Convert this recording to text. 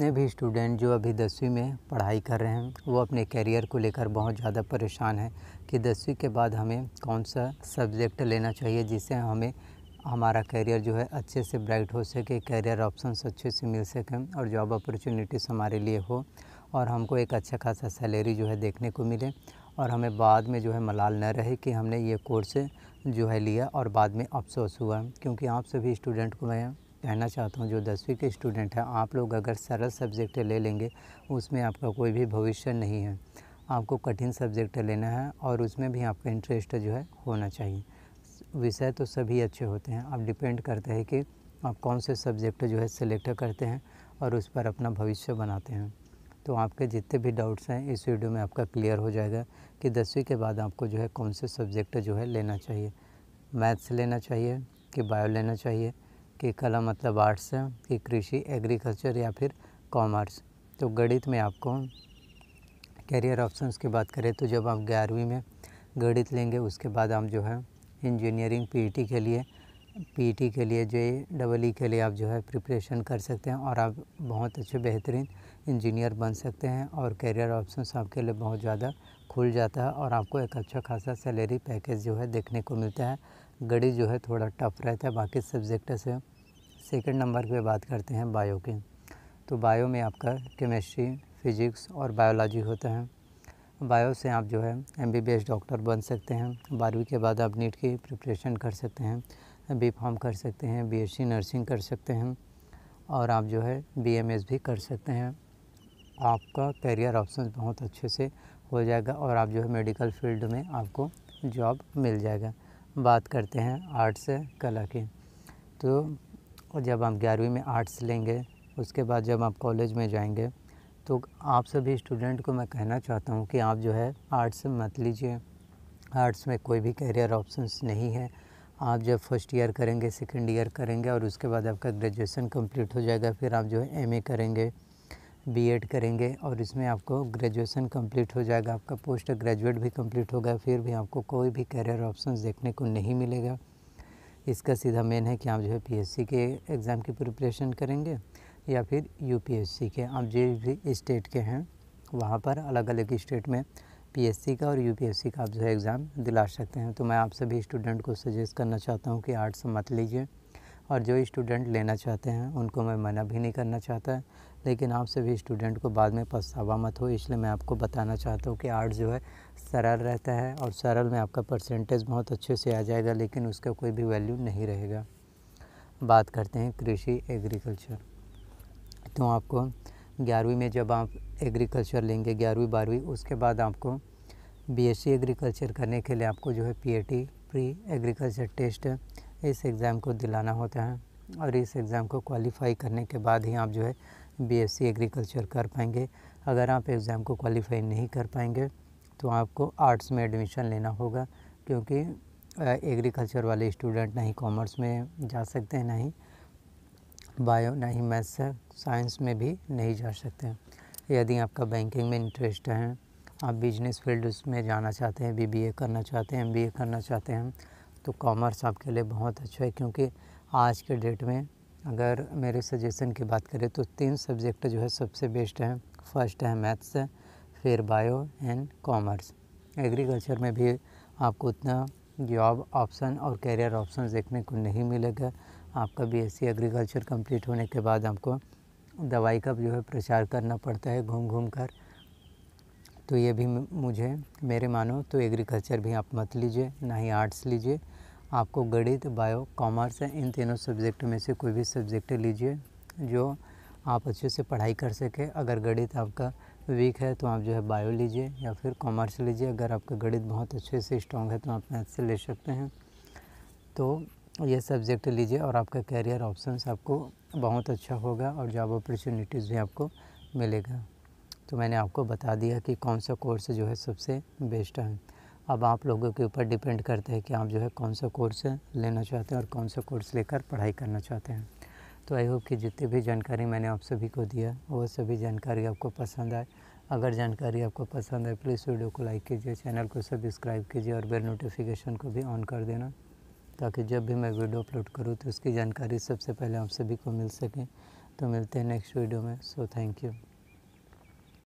जितने भी स्टूडेंट जो अभी दसवीं में पढ़ाई कर रहे हैं वो अपने करियर को लेकर बहुत ज़्यादा परेशान हैं कि दसवीं के बाद हमें कौन सा सब्जेक्ट लेना चाहिए जिससे हमें हमारा करियर जो है अच्छे से ब्राइट हो सके करियर ऑप्शंस अच्छे से मिल सकें और जॉब अपॉर्चुनिटीज़ हमारे लिए हो और हमको एक अच्छा खासा सैलरी जो है देखने को मिले और हमें बाद में जो है मलाल न रहे कि हमने ये कोर्स जो है लिया और बाद में अफसोस हुआ क्योंकि आप सभी स्टूडेंट को मैं कहना चाहता हूँ जो दसवीं के स्टूडेंट हैं आप लोग अगर सरल सब्जेक्ट ले लेंगे उसमें आपका कोई भी भविष्य नहीं है आपको कठिन सब्जेक्ट लेना है और उसमें भी आपका इंटरेस्ट जो है होना चाहिए विषय तो सभी अच्छे होते हैं आप डिपेंड करते हैं कि आप कौन से सब्जेक्ट जो है सिलेक्ट करते हैं और उस पर अपना भविष्य बनाते हैं तो आपके जितने भी डाउट्स हैं इस वीडियो में आपका क्लियर हो जाएगा कि दसवीं के बाद आपको जो है कौन से सब्जेक्ट जो है लेना चाहिए मैथ्स लेना चाहिए कि बायो लेना चाहिए कि कला मतलब आर्ट्स कि कृषि एग्रीकल्चर या फिर कॉमर्स तो गणित में आपको कैरियर ऑप्शंस की बात करें तो जब आप ग्यारहवीं में गणित लेंगे उसके बाद आप जो है इंजीनियरिंग पीटी e के लिए पीटी e के लिए जो जे डबल ई के लिए आप जो है प्रिपरेशन कर सकते हैं और आप बहुत अच्छे बेहतरीन इंजीनियर बन सकते हैं और कैरियर ऑप्शंस आपके लिए बहुत ज़्यादा खुल जाता है और आपको एक अच्छा खासा सैलरी पैकेज जो है देखने को मिलता है गणित जो है थोड़ा टफ रहता है बाकी सब्जेक्ट से सेकेंड नंबर पे बात करते हैं बायो की तो बायो में आपका केमिस्ट्री फिजिक्स और बायोलॉजी होता है बायो से आप जो है एमबीबीएस डॉक्टर बन सकते हैं बारहवीं के बाद आप नीट की प्रिपरेशन कर सकते हैं बी फॉर्म कर सकते हैं बीएससी नर्सिंग कर सकते हैं और आप जो है बीएमएस भी कर सकते हैं आपका करियर ऑप्शन बहुत अच्छे से हो जाएगा और आप जो है मेडिकल फील्ड में आपको जॉब मिल जाएगा बात करते हैं आर्ट्स कला की तो जब आप ग्यारहवीं में आर्ट्स लेंगे उसके बाद जब आप कॉलेज में जाएंगे तो आप सभी स्टूडेंट को मैं कहना चाहता हूँ कि आप जो है आर्ट्स मत लीजिए आर्ट्स में कोई भी करियर ऑप्शंस नहीं है आप जब फर्स्ट ईयर करेंगे सेकेंड ईयर करेंगे और उसके बाद आपका ग्रेजुएसन कम्प्लीट हो जाएगा फिर आप जो है एम करेंगे बीएड करेंगे और इसमें आपको ग्रेजुएशन कंप्लीट हो जाएगा आपका पोस्ट ग्रेजुएट भी कंप्लीट होगा फिर भी आपको कोई भी करियर ऑप्शन देखने को नहीं मिलेगा इसका सीधा मेन है कि आप जो है पीएससी के एग्ज़ाम की प्रिपरेशन करेंगे या फिर यूपीएससी के आप जो भी स्टेट के हैं वहाँ पर अलग अलग स्टेट में सी का और सी का आप जो है एग्ज़ाम दिला सकते हैं तो मैं आप सभी स्टूडेंट को सजेस्ट करना चाहता हूँ कि आर्ट्स मत लीजिए और जो स्टूडेंट लेना चाहते हैं उनको मैं मना भी नहीं करना चाहता लेकिन आप सभी स्टूडेंट को बाद में पछतावा मत हो इसलिए मैं आपको बताना चाहता हूँ कि आर्ट जो है सरल रहता है और सरल में आपका परसेंटेज बहुत अच्छे से आ जाएगा लेकिन उसका कोई भी वैल्यू नहीं रहेगा बात करते हैं कृषि एग्रीकल्चर तो आपको ग्यारहवीं में जब आप एग्रीकल्चर लेंगे ग्यारहवीं बारहवीं उसके बाद आपको बीएससी एग्रीकल्चर करने के लिए आपको जो है पीएटी प्री एग्रीकल्चर टेस्ट इस एग्ज़ाम को दिलाना होता है और इस एग्ज़ाम को क्वालिफाई करने के बाद ही आप जो है बीएससी एग्रीकल्चर कर पाएंगे अगर आप एग्ज़ाम को क्वालिफाई नहीं कर पाएंगे तो आपको आर्ट्स में एडमिशन लेना होगा क्योंकि एग्रीकल्चर वाले स्टूडेंट ना ही कॉमर्स में जा सकते हैं ना ही बायो ना ही मैथ्स साइंस में भी नहीं जा सकते हैं यदि आपका बैंकिंग में इंटरेस्ट है आप बिजनेस फील्ड में जाना चाहते हैं बीबीए करना चाहते हैं एमबीए करना चाहते हैं तो कॉमर्स आपके लिए बहुत अच्छा है क्योंकि आज के डेट में अगर मेरे सजेशन की बात करें तो तीन सब्जेक्ट जो है सबसे बेस्ट हैं फर्स्ट है मैथ्स फिर बायो एंड कॉमर्स एग्रीकल्चर में भी आपको उतना जॉब ऑप्शन और करियर ऑप्शन देखने को नहीं मिलेगा आपका बीएससी एग्रीकल्चर कंप्लीट होने के बाद आपको दवाई का जो है प्रचार करना पड़ता है घूम घूम कर तो ये भी मुझे मेरे मानो तो एग्रीकल्चर भी आप मत लीजिए ना ही आर्ट्स लीजिए आपको गणित बायो कॉमर्स इन तीनों सब्जेक्ट में से कोई भी सब्जेक्ट लीजिए जो आप अच्छे से पढ़ाई कर सके अगर गणित आपका वीक है तो आप जो है बायो लीजिए या फिर कॉमर्स लीजिए अगर आपका गणित बहुत अच्छे से स्ट्रॉन्ग है तो आप मैथ से ले सकते हैं तो ये सब्जेक्ट लीजिए और आपका कैरियर ऑप्शंस आपको बहुत अच्छा होगा और जॉब अपॉर्चुनिटीज़ भी आपको मिलेगा तो मैंने आपको बता दिया कि कौन सा कोर्स जो है सबसे बेस्ट है अब आप लोगों के ऊपर डिपेंड करते हैं कि आप जो है कौन सा कोर्स लेना चाहते हैं और कौन सा कोर्स लेकर पढ़ाई करना चाहते हैं तो आई होप कि जितनी भी जानकारी मैंने आप सभी को दिया वो सभी जानकारी आपको पसंद आए अगर जानकारी आपको पसंद आए प्लीज़ वीडियो को लाइक कीजिए चैनल को सब्सक्राइब कीजिए और बेल नोटिफिकेशन को भी ऑन कर देना ताकि जब भी मैं वीडियो अपलोड करूँ तो उसकी जानकारी सबसे पहले आप सभी को मिल सके तो मिलते हैं नेक्स्ट वीडियो में सो थैंक यू